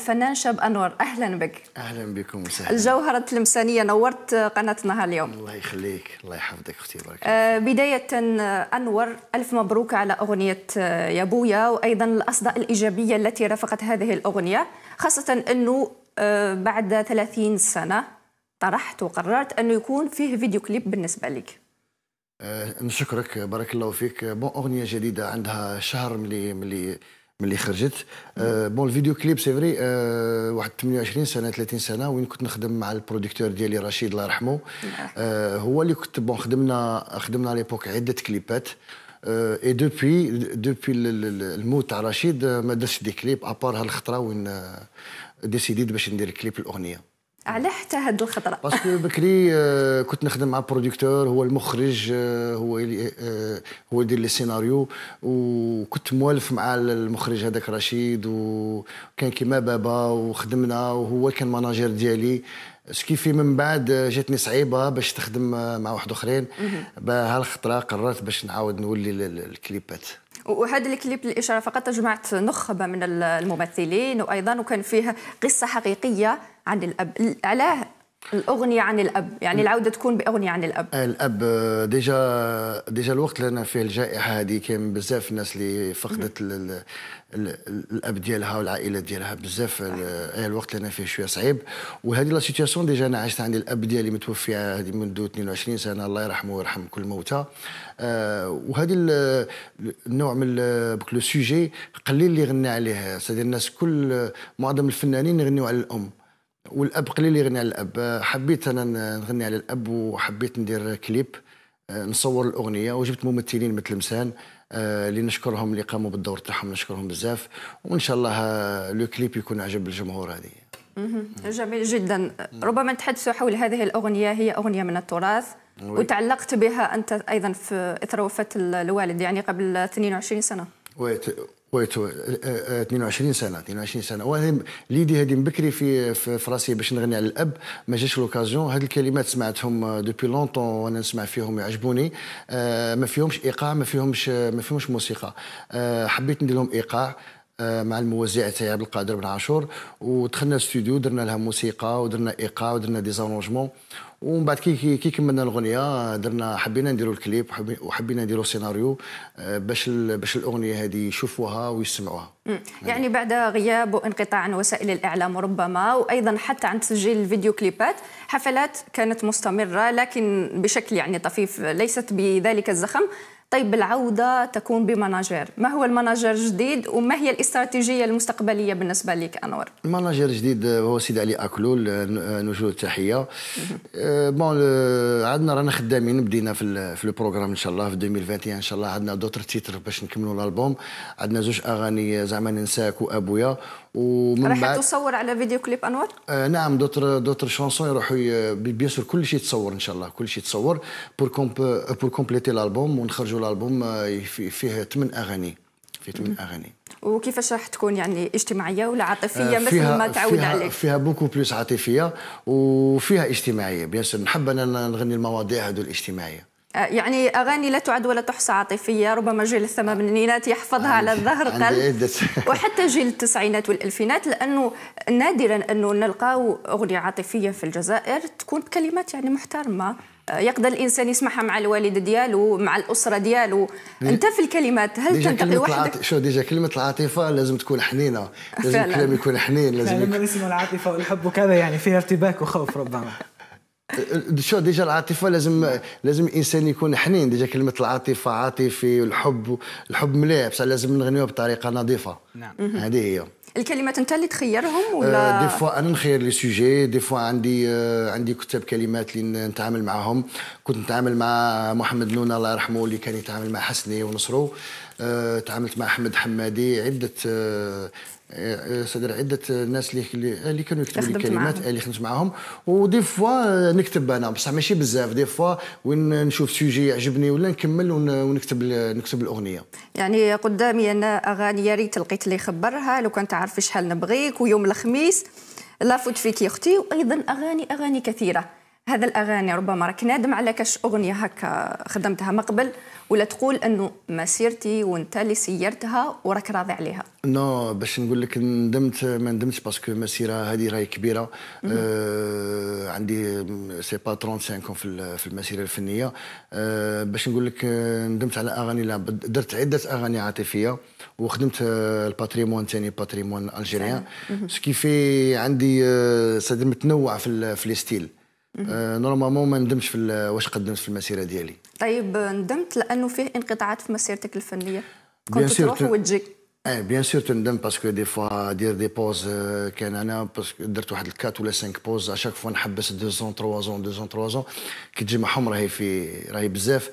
الفنان شاب انور اهلا بك اهلا بكم وسهلا الجوهره التلمسانيه نورت قناتنا اليوم الله يخليك الله يحفظك اختي بارك آه بدايه انور الف مبروك على اغنيه آه، يا بويا وايضا الاصداء الايجابيه التي رافقت هذه الاغنيه خاصه انه آه بعد 30 سنه طرحت وقررت انه يكون فيه فيديو كليب بالنسبه لك آه، نشكرك بارك الله فيك بون اغنيه جديده عندها شهر ملي ملي ملي خرجت آه بون الفيديو كليب سي فري آه واحد 28 سنه 30 سنه وين كنت نخدم مع البروديكتور ديالي رشيد الله يرحمه نعم. آه هو اللي كنت بون خدمنا خدمنا ليبوك عده كليبات اي دوبوي دوبوي الموت تاع رشيد آه، ما درتش دي كليب ابار هالخطره وين ديسيديت آه، باش ندير كليب الاغنيه على حتى هاد الخطره باسكو بكري آه، كنت نخدم مع بروديكتور هو المخرج آه، هو آه، هو يدير لي سيناريو وكنت موالف مع المخرج هذاك رشيد وكان كيما بابا وخدمنا وهو كان ماناجير ديالي سكيفي من بعد جاتني صعيبه باش تخدم مع واحد اخرين بهالخطره قررت باش نعاود نولي الكليبات وهذا الكليب للاشاره فقط جمعت نخبه من الممثلين وايضا وكان فيه قصه حقيقيه عن الاب علاه الاغنيه عن الاب يعني العوده تكون باغنيه عن الاب الاب ديجا ديجا الوقت اللي انا فيه الجائحه هذه كاين بزاف الناس اللي فقدت ال ال ال الاب ديالها والعائله ديالها بزاف آه، الوقت اللي انا فيه شويه صعيب وهذه لا سيتياسيون ديجا انا عشت عندي الاب ديالي متوفي هذه منذ 22 سنه الله يرحمه ويرحم كل موتى آه وهذه النوع من لو سوجي قليل اللي غنى عليه سيدي الناس كل معظم الفنانين يغنيوا على الام والاب قليل يغني على الاب حبيت انا نغني على الاب وحبيت ندير كليب آه، نصور الاغنيه وجبت ممثلين مثل مسان آه، اللي نشكرهم اللي قاموا بالدور تاعهم نشكرهم بزاف وان شاء الله آه، لو كليب يكون عجب الجمهور هذه جميل جدا ربما نتحدث حول هذه الاغنيه هي اغنيه من التراث وتعلقت بها انت ايضا في اثر وفاه الوالد يعني قبل 22 سنه 22 آه، آه، آه، سنه 22 سنه وهذه ليدي هذه بكري في فراسي راسي باش نغني على الاب ما جاش لوكازيون هذه الكلمات سمعتهم دوبي لونتون وانا نسمع فيهم يعجبوني ما فيهمش ايقاع ما فيهمش ما فيهمش موسيقى حبيت ندير لهم ايقاع مع الموزع تاعي عبد القادر بن عاشور ودخلنا الاستوديو درنا لها موسيقى ودرنا ايقاع ودرنا ديزارونجمون ومن بعد كي كي كملنا الاغنيه درنا حبينا نديروا الكليب وحبينا نديروا سيناريو آه، باش باش الاغنيه هذه يشوفوها ويسمعوها يعني بعد غياب وانقطاع عن وسائل الاعلام ربما وايضا حتى عن تسجيل الفيديو كليبات حفلات كانت مستمره لكن بشكل يعني طفيف ليست بذلك الزخم طيب بالعودة تكون بمناجر ما هو المناجر الجديد وما هي الاستراتيجية المستقبلية بالنسبة لك أنور المناجر الجديد هو سيد علي أكلول نوجه التحية أه، بون عندنا رانا خدامين بدينا في في البروغرام إن شاء الله في 2021 إن شاء الله عندنا دوتر تيتر باش نكملوا الألبوم عندنا زوج أغاني زعما ننساك وأبويا ومن راح بعد... تصور على فيديو كليب انور؟ آه نعم دوتر دوتر شانسون يروحوا بيان كل شيء تصور ان شاء الله كل شيء تصور بور كومب... بور كومبليتي الالبوم ونخرجوا الالبوم آه، فيه ثمان اغاني فيه ثمان اغاني وكيفاش راح تكون يعني اجتماعيه ولا عاطفيه آه، مثل ما تعود فيها عليك فيها بوكو بلوس عاطفيه وفيها اجتماعيه بيان نحب انا نغني المواضيع هذو الاجتماعيه آه، يعني اغاني لا تعد ولا تحصى عاطفيه ربما جيل الثمانينات يحفظها على الظهر قلب وحتى جيل التسعينات والالفينات لانه نادرا انه نلقاو اغنيه عاطفيه في الجزائر تكون بكلمات يعني محترمه آه، يقدر الانسان يسمعها مع الوالد ديالو مع الاسره ديالو انت في الكلمات هل تنتقي وحدك شو ديجا كلمه العاطفه لازم تكون حنينه لازم الكلام يكون حنين لازم لما نسمع العاطفه والحب وكذا يعني فيها ارتباك وخوف ربما Euh, شو ديجا العاطفه لازم لازم الانسان يكون حنين ديجا كلمه العاطفه عاطفي والحب الحب مليح بصح لازم نغنيوها بطريقه نظيفه نعم هذه هي الكلمات انت اللي تخيرهم ولا آه، دي فوا انا نخير لي سوجي دي فوا عندي آه، عندي كتاب كلمات اللي نتعامل معاهم كنت نتعامل مع محمد نونا الله يرحمه اللي كان يتعامل مع حسني ونصرو آه، تعاملت مع احمد حمادي عده آه، صدر عده ناس اللي اللي كانوا يكتبوا لي كلمات اللي خدمت معاهم ودي فوا نكتب انا بصح ماشي بزاف دي فوا وين نشوف سوجي يعجبني ولا نكمل ونكتب نكتب الاغنيه يعني قدامي انا اغاني يا ريت لقيت اللي يخبرها لو كان تعرفي شحال نبغيك ويوم الخميس لافوت فيك يا اختي وايضا اغاني اغاني كثيره هذا الاغاني ربما راك نادم على كاش اغنيه هكا خدمتها من قبل ولا تقول انه مسيرتي وانت اللي سيرتها وراك راضي عليها نو no, باش نقول لك ندمت ما ندمتش باسكو المسيره هذه راهي كبيره آه عندي سي با 35 في في المسيره الفنيه آه باش نقول لك ندمت على اغاني لا درت عده اغاني عاطفيه وخدمت الباتريمون ثاني باتريمون الجيريان سكي في عندي آه، متنوع في, في الستيل ستيل آه نورمالمون ما ندمش في واش قدمت في المسيره ديالي طيب ندمت لانه فيه انقطاعات في مسيرتك الفنيه كنت تروح وتجي ايه بيان سور تندم باسكو دي فوا دير دي بوز كان انا باسكو درت واحد الكات ولا سانك بوز اشاك فوا نحبس دو زون تروا زون دو زون تروا زون كي تجي معهم راهي في راهي بزاف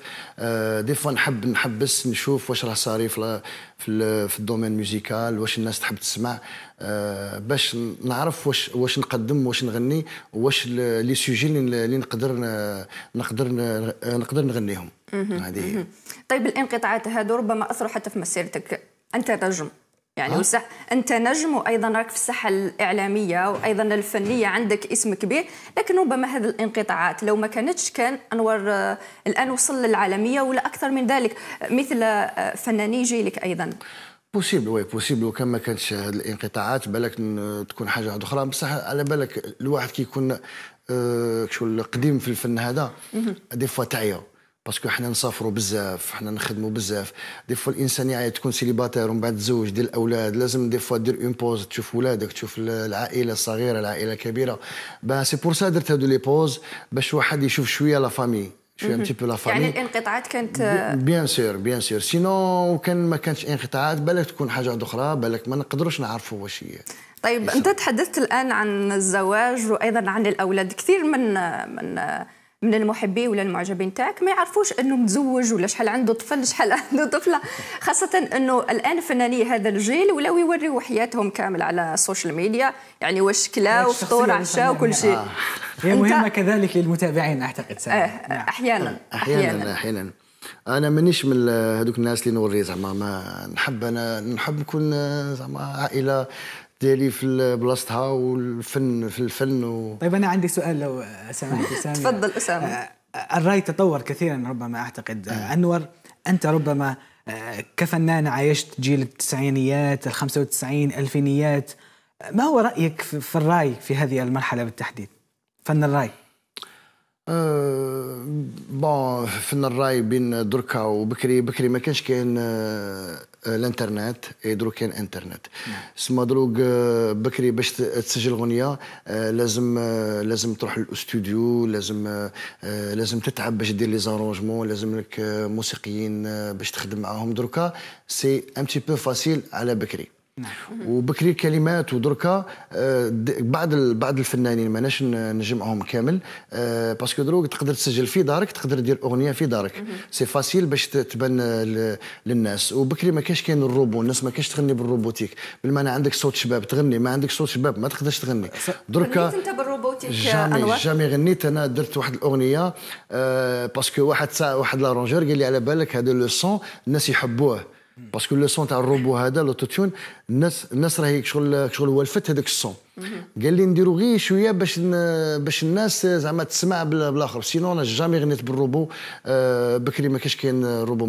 دي فوا نحب نحبس نشوف واش راه صاري في في, الدومين ميوزيكال واش الناس تحب تسمع باش نعرف واش واش نقدم واش نغني واش لي سوجي اللي نقدر نقدر نقدر نغنيهم هذه طيب الانقطاعات هذو ربما اثروا حتى في مسيرتك انت نجم يعني أه؟ وسح انت نجم وايضا راك في الساحه الاعلاميه وايضا الفنيه عندك اسم كبير لكن ربما هذه الانقطاعات لو ما كانتش كان انور آه، الان وصل للعالميه ولا اكثر من ذلك مثل آه، فناني جيلك ايضا بوسيبل وي بوسيبل وكان ما كانتش هذه الانقطاعات بالك تكون حاجه واحده اخرى بصح على بالك الواحد كي يكون آه، شو قديم في الفن هذا دي فوا تعيا باسكو حنا نسافروا بزاف حنا نخدموا بزاف دي فوا الانسان يعني تكون سيليباتير ومن بعد تزوج دير الاولاد لازم دي فوا دير اون بوز تشوف ولادك تشوف العائله الصغيره العائله الكبيره با سي بور سا درت هادو لي بوز باش واحد يشوف شويه لا فامي شويه ان بو لا فامي يعني الانقطاعات كانت بيان سور بيان سور سينو كان ما كانش انقطاعات بالك تكون حاجه اخرى بالك ما نقدروش نعرفوا واش هي طيب انت تحدثت الان عن الزواج وايضا عن الاولاد كثير من من من المحبين ولا المعجبين تاعك ما يعرفوش انه متزوج ولا شحال عنده طفل شحال عنده طفله خاصه انه الان فناني هذا الجيل ولاو يوريو حياتهم كامل على السوشيال ميديا يعني واش كلا وفطور عشاء وكل شيء آه. هي مهمه كذلك للمتابعين اعتقد سنة. آه. آه، نعم. أحيانا. آه، احيانا احيانا احيانا انا مانيش من هذوك الناس اللي نوري زعما ما نحب انا نحب نكون آه، زعما عائله ديالي في بلاصتها والفن في الفن و... طيب انا عندي سؤال لو سمحت اسامه تفضل اسامه آه، آه، الراي تطور كثيرا ربما اعتقد آه، انور انت ربما كفنان عايشت جيل التسعينيات ال 95 ألفينيات ما هو رأيك في الرأي في هذه المرحلة بالتحديد فن الرأي بون فن الراي بين دركا وبكري بكري ما كانش كاين آه، الانترنت درو كان انترنت نعم. سما دروك آه، بكري باش تسجل اغنيه آه، لازم لازم تروح للاستوديو لازم لازم تتعب باش دير لي زارونجمون لازم لك موسيقيين باش تخدم معاهم دروكا سي ان بو فاسيل على بكري نعم. وبكري كلمات ودركا آه، بعض بعض الفنانين ماناش نجمعهم كامل آه، باسكو دروك تقدر تسجل في دارك تقدر دير اغنيه في دارك سي فاسيل باش تبان للناس وبكري ما كاش كاين الروبو الناس ما كاش تغني بالروبوتيك بالمعنى عندك صوت شباب تغني ما عندك صوت شباب ما تقدرش تغني دركا انت بالروبوتيك آه، جامي جامي غنيت انا درت واحد الاغنيه باسكو واحد ساعه واحد لارونجور قال لي على بالك هذا لو سون الناس يحبوه باسكو لو سون تاع الروبو هذا لوتوتيون الناس الناس راهي شغل شغل ولفت هذاك الصون قال لي نديرو غير شويه باش باش الناس زعما تسمع بالاخر سينو انا جامي غنيت بالروبو بكري ما كاش كاين روبو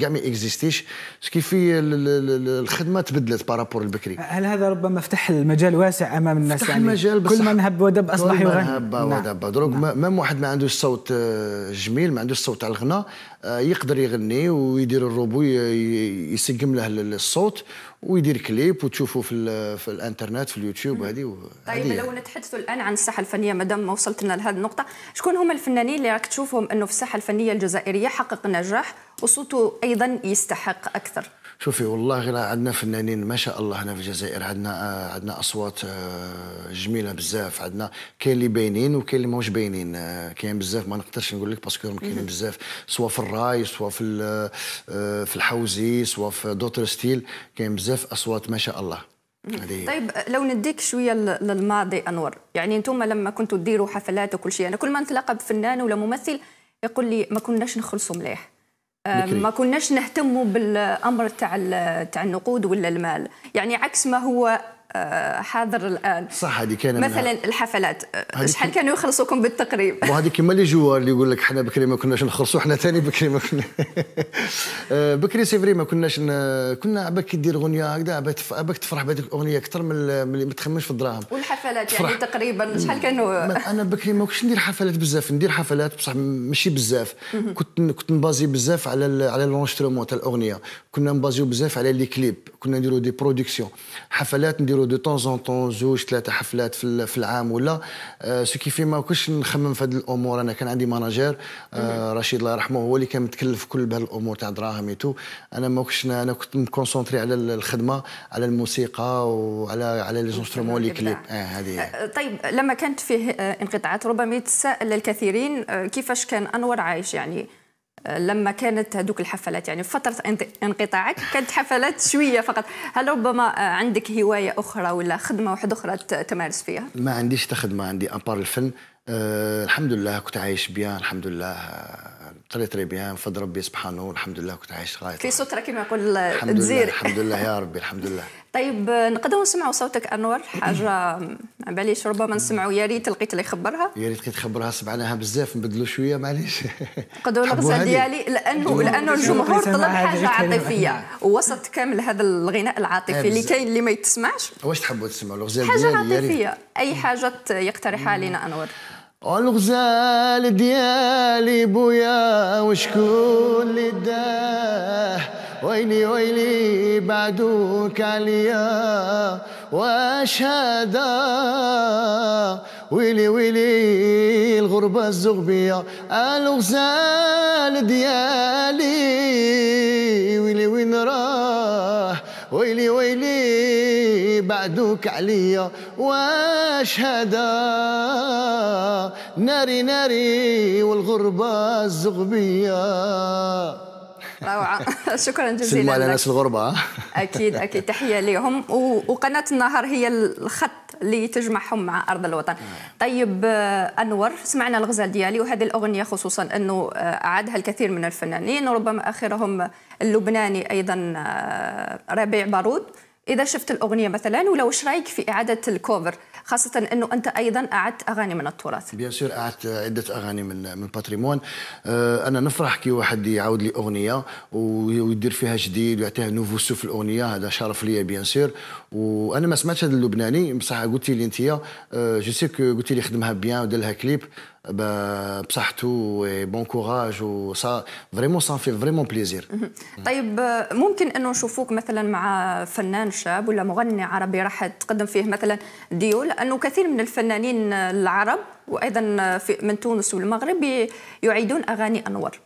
كاع ما اكزيستيش سكيفي الخدمه تبدلت بارابور البكري هل هذا ربما فتح المجال واسع امام الناس فتح يعني المجال كل ما نهب ودب اصبح يغني كل ما نهب نعم. ودب دروك ميم نعم. واحد ما عندوش صوت آه، جميل ما عندوش صوت على الغناء آه، يقدر يغني ويدير الروبو يسقم له الصوت ويدير كليب وتشوفه في, في الانترنت في اليوتيوب هذه طيب لو نتحدثوا الان عن الساحه الفنيه مادام ما لنا لهذه النقطه شكون هما الفنانين اللي راك تشوفهم انه في الساحه الفنيه الجزائريه حقق نجاح وصوته ايضا يستحق اكثر شوفي والله غير عندنا فنانين ما شاء الله هنا في الجزائر عندنا آه، عندنا اصوات آه، جميله بزاف عندنا كاين اللي باينين وكاين اللي ماهوش باينين آه، كاين بزاف ما نقدرش نقول لك باسكو كاينين بزاف سواء في الراي سواء في في الحوزي سواء في دوتر ستيل كاين بزاف اصوات ما شاء الله طيب لو نديك شويه للماضي انور يعني انتم لما كنتوا ديروا حفلات وكل شيء انا كل ما نتلاقى بفنان ولا ممثل يقول لي ما كناش نخلصوا مليح ما كناش نهتموا بالامر تاع تاع النقود ولا المال يعني عكس ما هو حاضر الان صح هذه كان مثلا الحفلات شحال كانوا يخلصوكم بالتقريب وهذه كما لي جوار اللي يقول لك حنا بكري ما كناش نخلصوا حنا ثاني بكري ما كنا آه، بكري سي فري ما كناش كنا عباك دير اغنيه هكذا عباك تفرح بهذيك الاغنيه اكثر من ما تخممش في الدراهم والحفلات يعني تقريبا شحال كانوا انا بكري ما كنتش ندير حفلات بزاف ندير حفلات بصح ماشي بزاف كنت كنت نبازي بزاف على على لونشترومون تاع الاغنيه كنا نبازيو بزاف على لي كليب كنا نديرو دي برودكسيون حفلات نديرو نديروا دو طون زون طون زوج ثلاثه حفلات في, في العام ولا آه، سو كيفي ما كنتش نخمم في هذه الامور انا كان عندي ماناجير آه، رشيد الله يرحمه هو اللي كان متكلف كل بهالامور تاع دراهم ايتو انا ما كنتش انا كنت مكونسونتري على الخدمه على الموسيقى وعلى على لي زونسترومون لي كليب اه هذه آه، طيب لما كانت فيه انقطاعات ربما يتساءل الكثيرين كيفاش كان انور عايش يعني لما كانت هذوك الحفلات يعني في فتره انقطاعك كانت حفلات شويه فقط هل ربما عندك هوايه اخرى ولا خدمه واحده اخرى تمارس فيها ما عنديش خدمه عندي ابار الفن أه الحمد لله كنت عايش بيان الحمد لله تري تري بيان فضل ربي سبحانه والحمد لله كنت عايش غاية في سترة كما يقول تزير الحمد لله يا ربي الحمد لله طيب نقدروا نسمعوا صوتك انور حاجه ما باليش ربما نسمعوا يا ريت لقيت اللي يخبرها يا ريت لقيت خبرها سمعناها بزاف نبدلوا شويه معليش نقدروا الغزه ديالي لانه لانه الجمهور طلب حاجه عاطفيه آه، ووسط كامل هذا الغناء العاطفي آه، اللي كاين اللي ما يتسمعش واش تحبوا تسمعوا الغزه ديالي حاجه عاطفيه اي حاجه يقترحها علينا انور الغزال ديالي بويا وشكون اللي داه ويلي ويلي بعدوك عليا واشهد ويلي ويلي الغربة الزغبية الغزال ديالي ويلي وين راه ويلي ويلي بعدوك عليا واش هذا ناري ناري والغربة الزغبية روعه شكرا جزيلا على ناس الغربه اكيد اكيد تحيه لهم وقناه النهار هي الخط اللي تجمعهم مع ارض الوطن طيب آه، انور سمعنا الغزال ديالي وهذه الاغنيه خصوصا انه آه، اعادها الكثير من الفنانين وربما اخرهم اللبناني ايضا آه، ربيع بارود اذا شفت الاغنيه مثلا ولو واش رايك في اعاده الكوفر خاصة أنه أنت أيضا أعدت أغاني من التراث بيان سور أعدت عدة أغاني من من باتريمون أه، أنا نفرح كي واحد يعاود لي أغنية ويدير فيها جديد ويعطيها نوفو سوف الأغنية هذا شرف لي بيان سور وأنا ما سمعتش هذا اللبناني بصح قلتي لي أنت جو سي كو قلتي لي خدمها بيان ودار لها كليب بصحته وبون كوراج وصا فريمون سان في فريمون بليزير طيب ممكن انه نشوفوك مثلا مع فنان شاب ولا مغني عربي راح تقدم فيه مثلا ديو لانه كثير من الفنانين العرب وايضا من تونس والمغرب يعيدون اغاني انور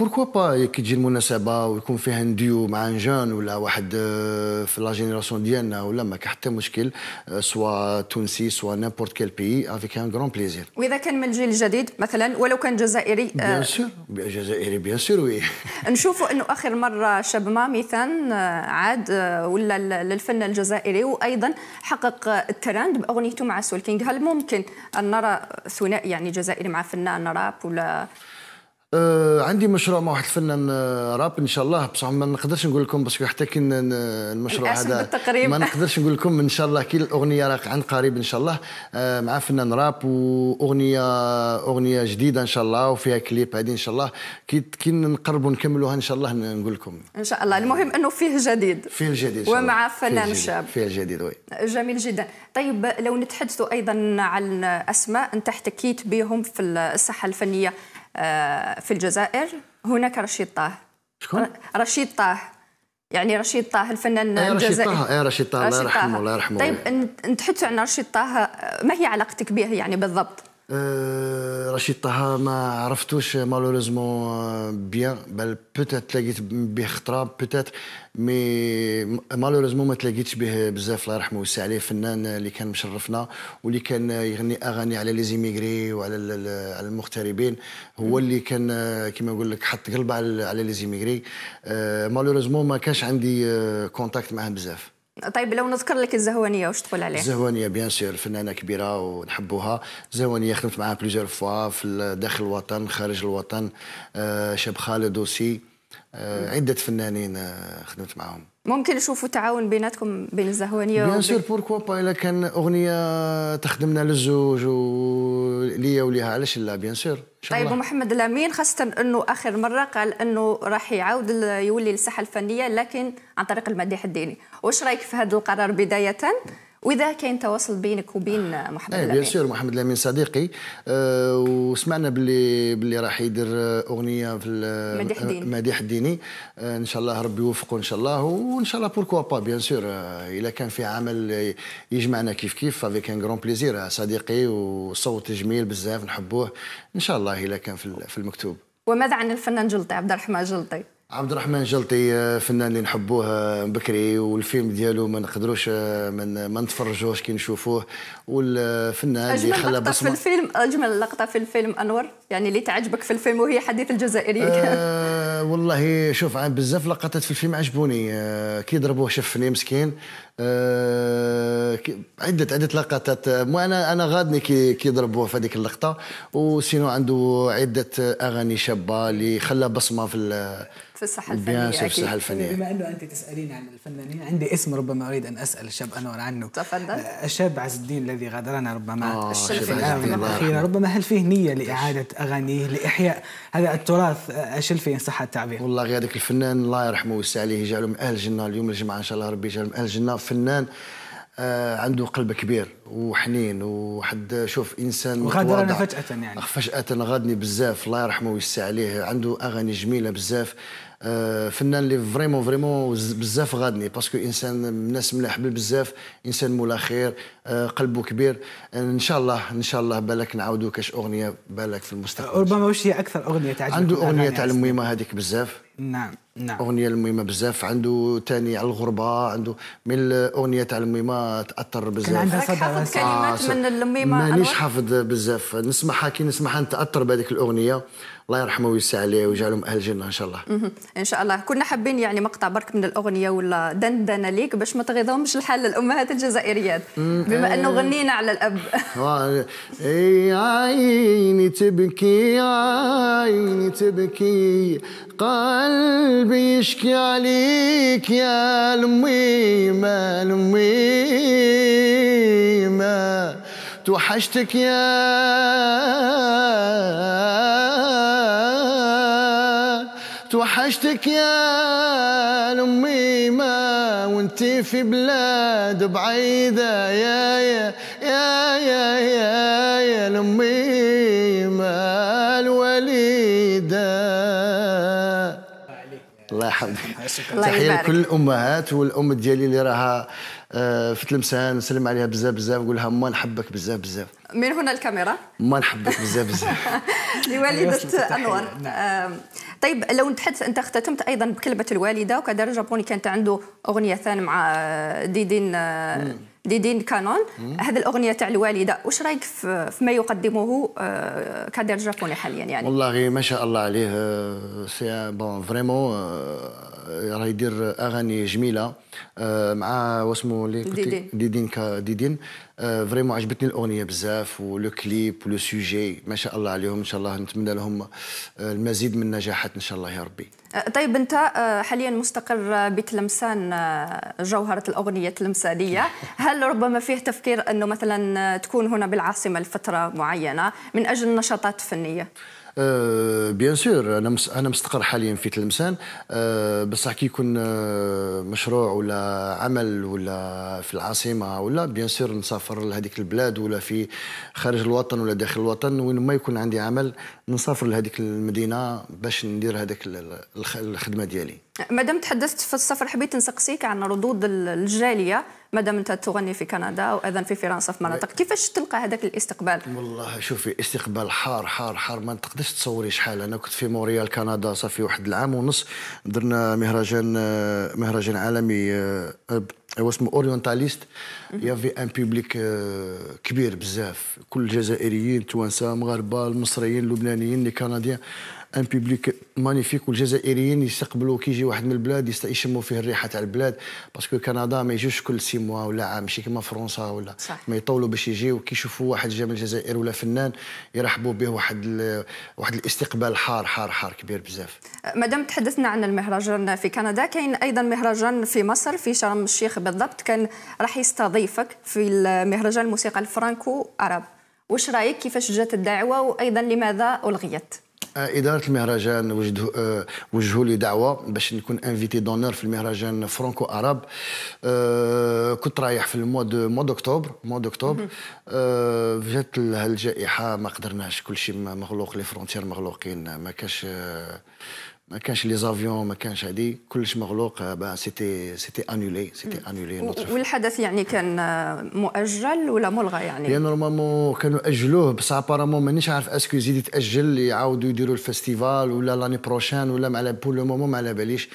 بوركوا با كي تجي المناسبه ويكون فيها نديو مع جون ولا واحد آه، في لا جينيراسيون ديالنا ولا ما حتى مشكل آه، سوا تونسي سوا نيمبورت كيل بي افيك ان غران بليزير واذا كان من الجيل الجديد مثلا ولو كان جزائري بيان آه، سور جزائري بيان سور وي نشوفوا انه اخر مره ما مثلا عاد ولا للفن الجزائري وايضا حقق الترند باغنيته مع سول كينغ هل ممكن ان نرى ثنائي يعني جزائري مع فنان راب ولا آه عندي مشروع مع واحد الفنان آه، راب ان شاء الله بصح ما نقدرش نقول لكم باسكو حتى كي المشروع هذا ما نقدرش نقول لكم ان شاء الله كي الاغنيه راك عند قريب ان شاء الله آه مع فنان راب واغنيه اغنيه جديده ان شاء الله وفيها كليب هذه ان شاء الله كي كي نقربوا نكملوها ان شاء الله نقول لكم ان شاء الله المهم انه فيه جديد فيه الجديد ومع فنان شاب فيه الجديد وي جميل جدا طيب لو نتحدثوا ايضا عن اسماء انت احتكيت بهم في الساحه الفنيه آه، في الجزائر هناك رشيد طه رشيد طه يعني رشيد طه الفنان آه الجزائري رشيد طه ايه رشيد طه الله يرحمه الله يرحمه طيب انت نتحدثوا عن رشيد طه ما هي علاقتك به يعني بالضبط؟ رشيد طه ما عرفتوش مالوريزمون بيان بل بوتيت تلاقيت به خطره بوتيت مي مالوريزمون ما تلاقيتش به بزاف الله يرحمه ويسع عليه فنان اللي كان مشرفنا واللي كان يغني اغاني على لي زيميغري وعلى على المغتربين هو اللي كان كما نقول لك حط قلبه على لي زيميغري مالوريزمون ما كانش عندي كونتاكت معاه بزاف طيب لو نذكر لك الزهوانيه واش تقول عليها؟ الزهوانيه بيان سور فنانه كبيره ونحبوها الزهوانيه خدمت معها بليزيور فوا في داخل الوطن خارج الوطن آه، شاب خالد اوسي آه، عده فنانين آه، خدمت معاهم ممكن نشوفوا تعاون بيناتكم بين الزهوانيه بيان سور بوركوا با الا كان اغنيه تخدمنا للزوج وليا وليها علاش لا بيان سور طيب محمد الامين خاصه انه اخر مره قال انه راح يعاود يولي للساحه الفنيه لكن عن طريق المديح الديني واش رايك في هذا القرار بدايه واذا كان تواصل بينك وبين محمد إيه، الامين بيان سور محمد الامين صديقي أه وسمعنا باللي باللي راح يدير اغنيه في مديح الديني آه، مديح الديني أه ان شاء الله ربي يوفقه ان شاء الله وان شاء الله بوركوا با بيان سور الا كان في عمل يجمعنا كيف كيف افيك ان كرون بليزير صديقي وصوت جميل بزاف نحبوه ان شاء الله الا كان في المكتوب وماذا عن الفنان جلطي عبد الرحمن جلطي عبد الرحمن جلطي آه، فنان اللي نحبوه آه، بكري والفيلم ديالو ما نقدروش آه، ما نتفرجوش كي نشوفوه والفنان اللي خلى بصمه في الفيلم اجمل لقطه في الفيلم انور يعني اللي تعجبك في الفيلم وهي حديث الجزائريين آه والله شوف بزاف لقطات في الفيلم عجبوني آه كي ضربوه شفني مسكين آه، عدة عدة لقطات انا انا غادني كي كيضربوا في هذيك اللقطه وسينو عنده عده اغاني شابه اللي خلى بصمه في في الساحه الفنيه في الساحه الفنيه بما انه انت تسالين عن الفنانين عندي اسم ربما اريد ان اسال الشاب انور عنه تفضل آه، الشاب عز الدين الذي غادرنا ربما آه، الشلفي الاخيره ربما هل فيه نيه لاعاده اغانيه لاحياء هذا التراث الشلفي ان صح التعبير والله غير هذاك الفنان الله يرحمه ويسعى عليه يجعله من اهل الجنه اليوم الجمعه ان شاء الله ربي يجعله من اهل الجنه فنان آه، عنده قلب كبير وحنين وحد شوف انسان وغادرنا فجاه يعني فجاه غادني بزاف الله يرحمه ويسع عليه عنده اغاني جميله بزاف آه، فنان اللي فريمون فريمون بزاف غادني باسكو انسان الناس ملاح بزاف انسان مولا خير آه، قلبه كبير ان شاء الله ان شاء الله بالك نعاودو كاش اغنيه بالك في المستقبل ربما واش هي اكثر اغنيه تعجبك عنده اغنيه يعني تاع الميمه هذيك بزاف نعم نعم اغنيه المهمه بزاف عنده تاني على الغربه عنده من الاغنيه تاع الميمه تاثر بزاف كان عندها صدى كلمات آه من الميمه مانيش حافظ بزاف نسمعها كي نسمعها نتاثر بهذيك الاغنيه الله يرحمه ويسع عليه ويجعلهم اهل جنه ان شاء الله ان شاء الله كنا حابين يعني مقطع برك من الاغنيه ولا دندنه ليك باش ما تغيظهمش الحال الامهات الجزائريات بما آه. انه غنينا على الاب آه، اي عيني تبكي عيني تبكي قلبي يشكي عليك يا الميمة الميمة توحشتك يا توحشتك يا الميمة وانتي في بلاد بعيدة يا يا يا يا, يا يحفظك تحيه لكل الامهات والام ديالي اللي راها آه، في تلمسان نسلم عليها بزاف بزاف نقول لها ما نحبك بزاف بزاف من هنا الكاميرا ما نحبك بزاف بزاف لوالده أيوة، انور نعم. طيب لو نتحدث انت اختتمت ايضا بكلمه الوالده وكذا الجابوني كانت عنده اغنيه ثانية مع آه، ديدين آه، ديدين كانون هذه الاغنيه تاع الوالده واش رايك في ما يقدمه آه، كادير جابوني حاليا يعني والله ما شاء الله عليه آه، سي بون آه، فريمون راه يدير اغاني جميله آه، مع واسمو لي ديدين ديدين ديدين آه، فريمون عجبتني الاغنيه بزاف ولو كليب ولو سوجي ما شاء الله عليهم ان شاء الله نتمنى لهم آه، المزيد من النجاحات ان شاء الله يا ربي طيب انت حاليا مستقر بتلمسان جوهره الاغنيه التلمسانيه هل ربما فيه تفكير انه مثلا تكون هنا بالعاصمه لفتره معينه من اجل نشاطات فنيه أه بيان سور انا انا مستقر حاليا في تلمسان أه بصح كي يكون مشروع ولا عمل ولا في العاصمه ولا بيان سور نسافر لهذيك البلاد ولا في خارج الوطن ولا داخل الوطن وين ما يكون عندي عمل نسافر لهذيك المدينه باش ندير هذاك الخدمه ديالي مادام تحدثت في السفر حبيت نسقسيك عن ردود الجاليه ما دام انت تغني في كندا واذن في فرنسا في مناطق كيفاش تلقى هذاك الاستقبال والله شوفي استقبال حار حار حار ما تقدرش تصوري شحال انا كنت في موريال كندا صافي واحد العام ونص درنا مهرجان مهرجان عالمي آه، هو اسمه اورينتاليست يافي ان بوبليك آه، كبير بزاف كل الجزائريين التوانسه مغاربه المصريين اللبنانيين الكنديين ان بوبليك مانيفيك والجزائريين يستقبلوا كي يجي واحد من البلاد يشموا فيه الريحه تاع البلاد باسكو كندا ما يجوش كل سي موا ولا عام ماشي كيما فرنسا ولا صح. ما يطولوا باش يجيو كي يشوفوا واحد جا من الجزائر ولا فنان يرحبوا به واحد ال... واحد الاستقبال حار حار حار كبير بزاف مادام تحدثنا عن المهرجان في كندا كاين ايضا مهرجان في مصر في شرم الشيخ بالضبط كان راح يستضيفك في المهرجان الموسيقى الفرانكو عرب واش رايك كيفاش جات الدعوه وايضا لماذا الغيت آه، اداره المهرجان وجدوا آه، وجهوا لي دعوه باش نكون انفيتي دونور في المهرجان فرانكو اراب آه، كنت رايح في المود مود اكتوبر مود اكتوبر جات الجائحه ما قدرناش كل شيء مغلوق لي فرونتير مغلوقين ما كاش ما كانش لي زافيون ما كانش هادي كلش مغلوق سيتي سيتي انولي سيتي انولي والحدث يعني كان آه، مؤجل ولا ملغى يعني يعني نورمالمون كانوا اجلوه بصح ابارامون مانيش عارف اسكو يزيد يتاجل يعاودوا يديروا الفيستيفال ولا لاني بروشان ولا مع بول لو مومون ما على باليش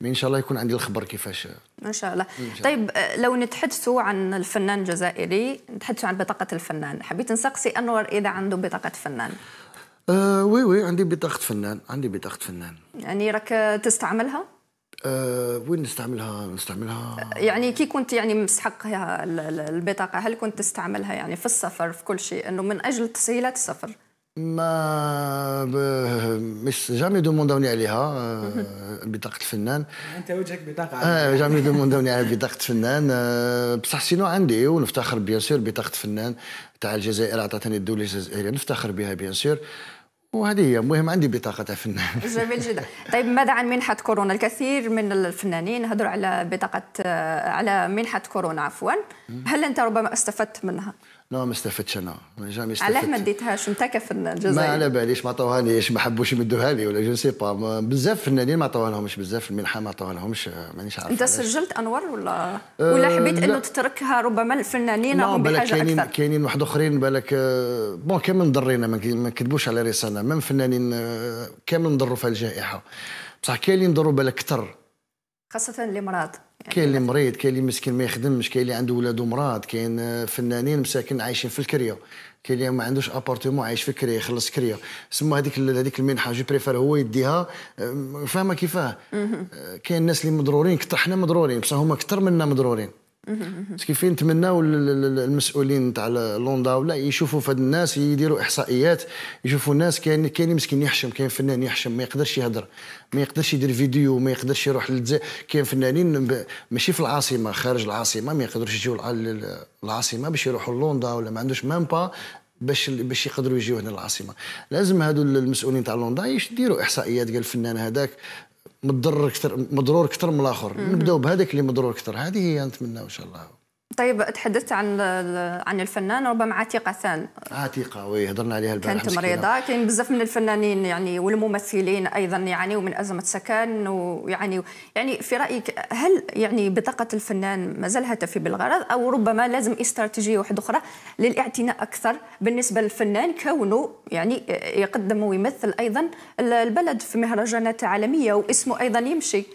مي ان شاء الله يكون عندي الخبر كيفاش ان شاء الله طيب آه، لو نتحدثوا عن الفنان الجزائري نتحدثوا عن بطاقه الفنان حبيت نسقسي انور اذا عنده بطاقه فنان آه وي وي عندي بطاقة فنان عندي بطاقة فنان يعني راك تستعملها؟ آه وين نستعملها نستعملها يعني كي كنت يعني مستحق البطاقة هل كنت تستعملها يعني في السفر في كل شيء انه من اجل تسهيلات السفر؟ ما ب... مش جامي دوموندوني عليها بطاقة الفنان انت وجهك بطاقة اه جامي دوموندوني على بطاقة الفنان آه، بصح سينو عندي ونفتخر بيان سور بطاقة الفنان تاع الجزائر عطاتني الدولة الجزائرية نفتخر بها بيان سور وهذه هي مهم عندي بطاقة فنان جميل جدا طيب ماذا عن منحة كورونا الكثير من الفنانين هدروا على بطاقة على منحة كورونا عفوا هل أنت ربما استفدت منها؟ نو ما استفدتش انا جامي استفدت علاه ما ديتهاش انت كفنان الجزائر ما يعني؟ على باليش ما ليش ما حبوش يمدوها لي ولا جو سي با بزاف فنانين ما عطوها لهمش بزاف المنحه ما عطوها لهمش مانيش عارف انت سجلت انور ولا أه، ولا حبيت انه تتركها ربما الفنانين راهم بحاجه اكثر كاينين كاينين واحد اخرين بالك أه، بون كامل ضرينا ما نكذبوش على رسالنا مام فنانين أه، كامل نضروا في الجائحه بصح كاين اللي ضروا بالك اكثر خاصة اللي مرض يعني كاين اللي مريض كاين اللي مسكين ما يخدمش كاين اللي عنده ولادو مرض كاين فنانين مساكن عايشين في الكريه كاين اللي ما عندوش ابارتمون عايش في الكريه يخلص كريه سما هذيك هذيك المنحه جو بريفير هو يديها فاهمه كيفاه أه، كاين الناس اللي مضرورين كثر حنا مضرورين بصح هما كثر منا مضرورين سكي فين نتمناو المسؤولين تاع لوندا ولا يشوفوا فهاد الناس يديروا احصائيات يشوفوا الناس كاين كاين مسكين يحشم كاين فنان يحشم ما يقدرش يهضر ما يقدرش يدير فيديو ما يقدرش يروح للجزائر كاين فنانين ماشي في العاصمه خارج العاصمه ما يقدروش يجيو العاصمه باش يروحوا لوندا ولا ما عندوش ميم با باش باش يقدروا يجيو هنا للعاصمه لازم هادو المسؤولين تاع لوندا يديروا احصائيات قال الفنان هذاك مضر اكثر مضرور اكثر من الاخر نبداو بهذاك اللي مضرور اكثر هذه هي نتمنى ان شاء الله طيب تحدثت عن عن الفنان ربما عتيقه ثان آه، عتيقه وي هضرنا عليها البارح كانت مريضه كاين بزاف من الفنانين يعني والممثلين ايضا يعانيوا من ازمه سكن ويعني يعني في رايك هل يعني بطاقه الفنان مازال تفي بالغرض او ربما لازم استراتيجيه واحده اخرى للاعتناء اكثر بالنسبه للفنان كونه يعني يقدم ويمثل ايضا البلد في مهرجانات عالميه واسمه ايضا يمشي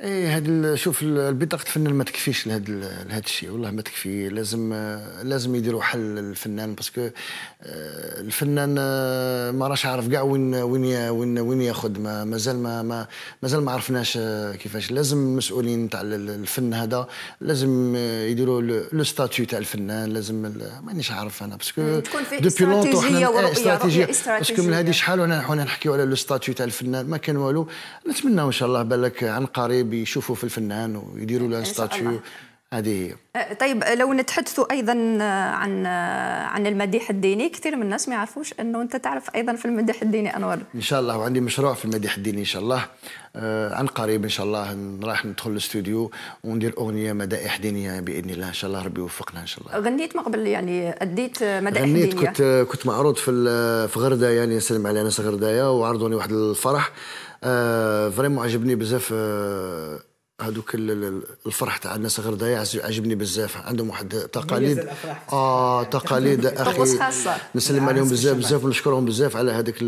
ايه هاد شوف البطاقه الفنان ما تكفيش لهاد لهاد الشيء والله ما تكفي لازم لازم يديروا حل للفنان باسكو آه، الفنان آه، ما راش عارف كاع وين وين وين وين ياخذ ما مازال ما ما مازال ما عرفناش آه، كيفاش لازم المسؤولين تاع الفن هذا لازم يديروا لو ستاتيو تاع الفنان لازم مانيش عارف انا باسكو دوبي لونتو حنا استراتيجيه باسكو من هذه شحال وانا نحكيو على لو ستاتيو تاع الفنان ما كان والو نتمنى ان شاء الله بالك عن قريب بيشوفوا في الفنان ويديروا له ستاتيو هذه هي أه، طيب آه، لو نتحدثوا ايضا آه، عن عن المديح الديني كثير من الناس ما يعرفوش انه انت تعرف ايضا في المديح الديني انور ان شاء الله وعندي مشروع في المديح الديني ان شاء الله آه عن قريب ان شاء الله راح ندخل الاستوديو وندير اغنيه مدائح دينيه باذن الله ان شاء الله ربي يوفقنا ان شاء الله غنيت من قبل يعني اديت مدائح غنيت دينيه غنيت كنت كنت معروض في في غردايه يعني سلم على ناس غردايه وعرضوني واحد الفرح آه، فريمون عجبني بزاف آه، هذوك الفرح تاع الناس غير ضايع عجبني بزاف عندهم واحد تقاليد اه تقاليد اخي نسلم نعم، عليهم بزاف بزاف ونشكرهم بزاف على هذيك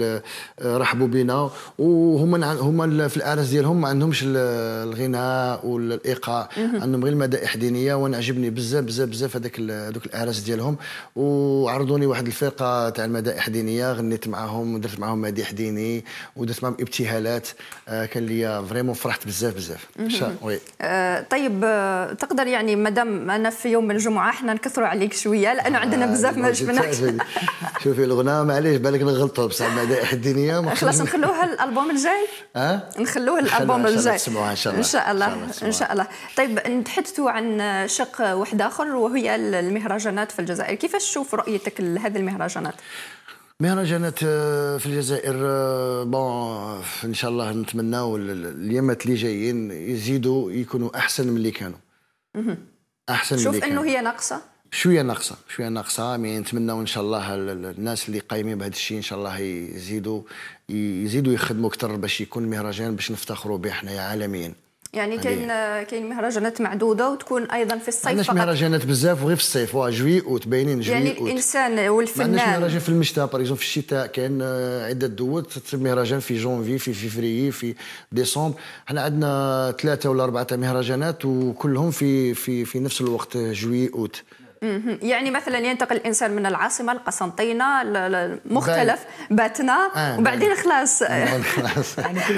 رحبوا بنا وهما هما في الاعراس ديالهم ما عندهمش الغناء والايقاع عندهم غير المدائح دينيه وانا عجبني بزاف بزاف بزاف هذاك هذوك الاعراس ديالهم وعرضوني واحد الفرقه تاع المدائح دينيه غنيت معاهم ودرت معاهم مديح ديني ودرت معاهم ابتهالات آه، كان ليا فريمون فرحت بزاف بزاف وي. Euh, طيب آه، تقدر يعني مدام انا في يوم الجمعه احنا نكثروا عليك شويه لانه آه، عندنا بزاف ما شفناك شوفي الغناء معليش بالك نغلطوا بصح مدائح الدنيا خلاص نخلوها الالبوم الجاي ها نخلوها الالبوم الجاي ان شاء الله ان شاء الله ان شاء الله طيب نتحدثوا عن شق واحد اخر وهي المهرجانات في الجزائر كيفاش تشوف رؤيتك لهذه المهرجانات مهرجانات آه، في الجزائر آه، بون آه، ان شاء الله نتمناو اليامات اللي جايين يزيدوا يكونوا احسن من اللي كانوا احسن من شوف انه هي ناقصه شويه ناقصه شويه ناقصه مي نتمناو ان شاء الله الناس اللي قايمين بهذا الشيء ان شاء الله يزيدوا يزيدوا يخدموا اكثر باش يكون مهرجان باش نفتخروا به حنايا عالميا يعني كاين كاين مهرجانات معدوده وتكون ايضا في الصيف عندناش مهرجانات بزاف وغير في الصيف واه جوي اوت باينين جوي يعني الانسان والفنان عندناش مهرجان في المشتى باريزون في الشتاء كاين عده دول مهرجان في جونفي في فيفري في ديسمبر حنا عندنا ثلاثه ولا اربعه مهرجانات وكلهم في في في نفس الوقت جوي اوت يعني مثلا ينتقل الانسان من العاصمه لقسنطينه مختلف باتنا آه، وبعدين خلاص يعني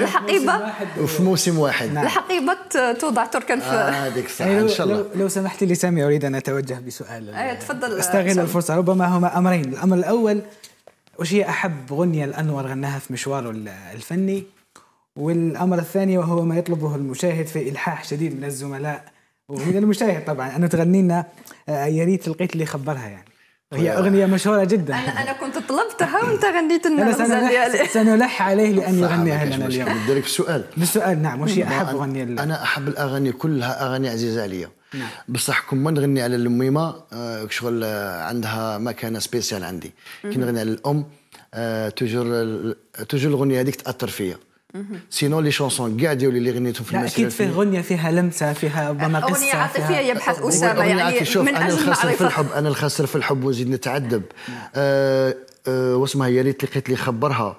الحقيبه يعني في موسم واحد الحقيبه نعم. توضع تركا في آه، هذيك يعني ان شاء الله لو سمحت لي سامي اريد ان اتوجه بسؤال آه، تفضل استغل الفرصه ربما هما امرين الامر الاول وش هي احب غنيه الانور غناها في مشواره الفني والامر الثاني وهو ما يطلبه المشاهد في الحاح شديد من الزملاء ومن المشاهد طبعا انه تغني لنا آه، يا ريت لقيت اللي خبرها يعني هي طيب. اغنيه مشهوره جدا انا انا كنت طلبتها وانت غنيت لنا سنلح عليه لان يغنيها لنا اليوم ندير لك السؤال السؤال نعم واش هي احب اغنيه انا احب الاغاني كلها اغاني عزيزه عليا نعم. بصح كون ما نغني على الميمه آه، شغل آه، عندها مكانه سبيسيال عندي كي نغني على الام توجور توجور الاغنيه هذيك تاثر فيا سينو لي شونسون كاع ديال اللي غنيتهم في المسيره اكيد فيه غنيه فيها لمسه فيها ربما قصه اغنيه عاطفيه يبحث اسامه يعني من اجل انا الخاسر في الحب انا الخاسر في الحب وزيد نتعذب أه أه واسمها يا ريت لقيت لي خبرها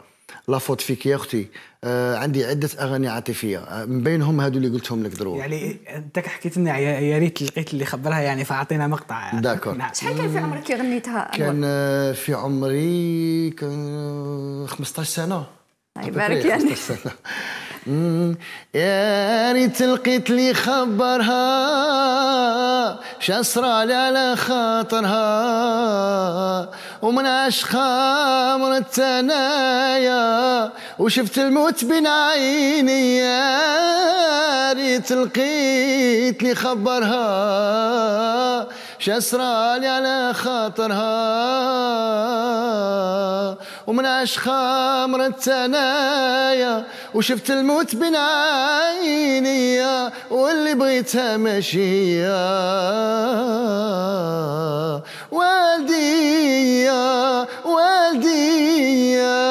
لا فوت فيك يا اختي آه عندي عده اغاني عاطفيه آه، من بينهم هذو اللي قلتهم لك ضروري يعني انت حكيت لنا يا ريت لقيت اللي خبرها يعني فاعطينا مقطع داكور نعم. شحال كان في عمرك اللي غنيتها كان آه، في عمري كان 15 سنه يبارك يعني, يعني. يا ريت لقيت لي خبرها شصرى على خاطرها ومن عشقها مرت انايا وشفت الموت بين عيني يا ريت لقيت لي خبرها شصرى على خاطرها ومن خمر أنايا وشفت الموت بين عينيا واللي بغيتها ماشية والدي والديا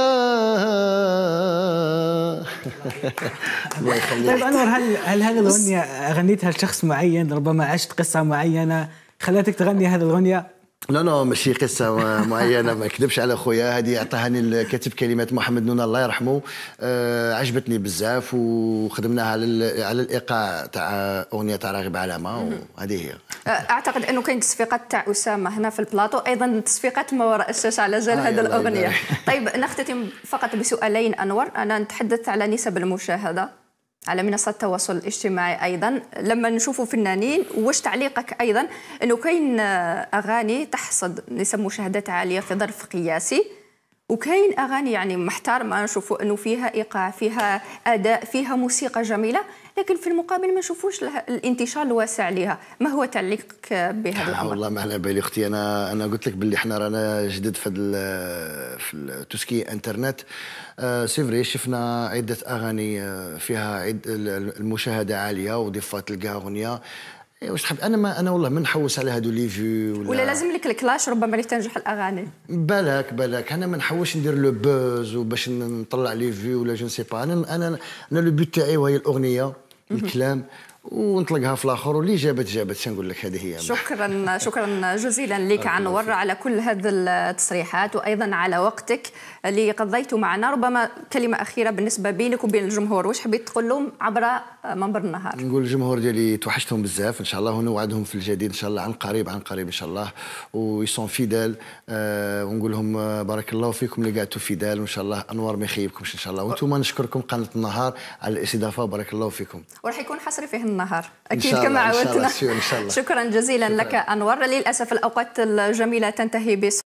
الله طيب انور هل هل هذه الاغنيه غنيتها لشخص معين ربما عشت قصه معينه خلتك تغني هذه الاغنيه لا لا ماشي قصه معينه ما نكذبش على خويا هذه عطاهاني الكاتب كلمات محمد نونا الله يرحمه آه عجبتني بزاف وخدمناها على على الايقاع تاع اغنيه تاع راغب علامه وهذه هي آه، اعتقد انه كاين تصفيقات تاع اسامه هنا في البلاطو ايضا تصفيقات ما وراء الشاشه على جال آه هذه الاغنيه طيب نختتم فقط بسؤالين انور انا نتحدث على نسب المشاهده على منصات التواصل الاجتماعي ايضا لما نشوفوا فنانين واش تعليقك ايضا انه كاين اغاني تحصد نسمو مشاهدات عاليه في ظرف قياسي وكاين اغاني يعني محترمه نشوفوا انه فيها ايقاع فيها اداء فيها موسيقى جميله لكن في المقابل ما نشوفوش الانتشار الواسع لها ما هو تعليقك بهذا الامر والله ما على بالي اختي انا انا قلت لك باللي احنا رانا جدد في في توسكي انترنت آه سيفري شفنا عده اغاني آه، فيها عد المشاهده عاليه وضيفات تلقاها اغنيه إيه، واش تحب انا ما انا والله ما نحوس على هادو لي فيو ولا, ولا لازم لك الكلاش ربما اللي تنجح الاغاني بالك بالك انا ما نحوش ندير لو بوز وباش نطلع لي فيو ولا جو سي با انا انا انا لو بوت تاعي وهي الاغنيه الكلام ونطلقها في الاخر واللي جابت جابت شنقول لك هذه هي شكرا شكرا جزيلا لك عنور على كل هذه التصريحات وايضا على وقتك اللي قضيته معنا ربما كلمه اخيره بالنسبه بينك وبين الجمهور واش حبيت تقول لهم عبر منبر النهار نقول الجمهور ديالي توحشتهم بزاف ان شاء الله ونوعدهم في الجديد ان شاء الله عن قريب عن قريب ان شاء الله ويسون فيدال آه ونقول لهم آه، بارك الله فيكم اللي قعدتوا فيدال وان شاء الله انوار ما يخيبكمش ان شاء الله وانتم نشكركم قناه النهار على الاستضافه بارك الله فيكم وراح يكون حصري فيه النهار اكيد كما عودتنا شكرا جزيلا شكرا. لك انور للاسف الاوقات الجميله تنتهي بس